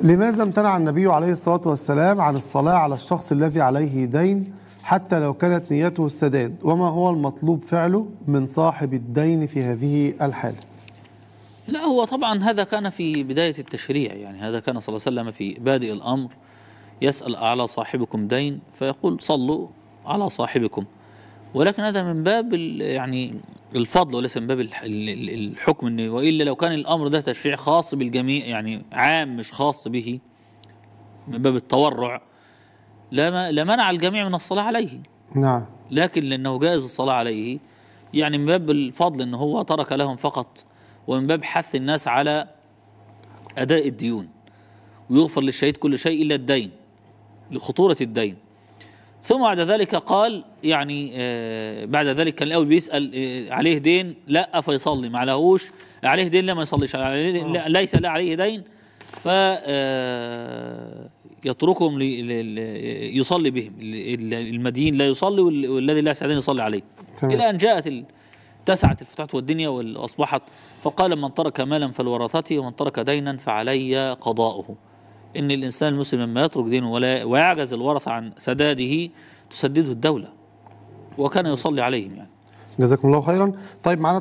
لماذا امتنع النبي عليه الصلاة والسلام عن الصلاة على الشخص الذي عليه دين حتى لو كانت نيته السداد وما هو المطلوب فعله من صاحب الدين في هذه الحالة لا هو طبعا هذا كان في بداية التشريع يعني هذا كان صلى الله عليه وسلم في بادئ الأمر يسأل أعلى صاحبكم دين فيقول صلوا على صاحبكم ولكن هذا من باب يعني الفضل وليس من باب الحكم ان والا لو كان الامر ده تشريع خاص بالجميع يعني عام مش خاص به من باب التورع لما لمنع الجميع من الصلاه عليه نعم لكن لانه جائز الصلاه عليه يعني من باب الفضل ان هو ترك لهم فقط ومن باب حث الناس على اداء الديون ويغفر للشهيد كل شيء الا الدين لخطوره الدين ثم بعد ذلك قال يعني آه، بعد ذلك كان الاول بيسال آه، عليه دين لا فيصلي ما عليهوش عليه دين لا ما يصليش آه. ليس لا عليه دين ف يتركهم يصلي بهم المدين لا يصلي والذي لا يسعدين يصلي عليه طيب. إلى أن جاءت اتسعت الفتوحات والدنيا وأصبحت فقال من ترك مالا فلورثته ومن ترك دينا فعلي قضاؤه ان الانسان المسلم لما يترك دينه ولا ويعجز الورثه عن سداده تسدده الدوله وكان يصلي عليهم يعني جزاكم الله خيرا طيب معنا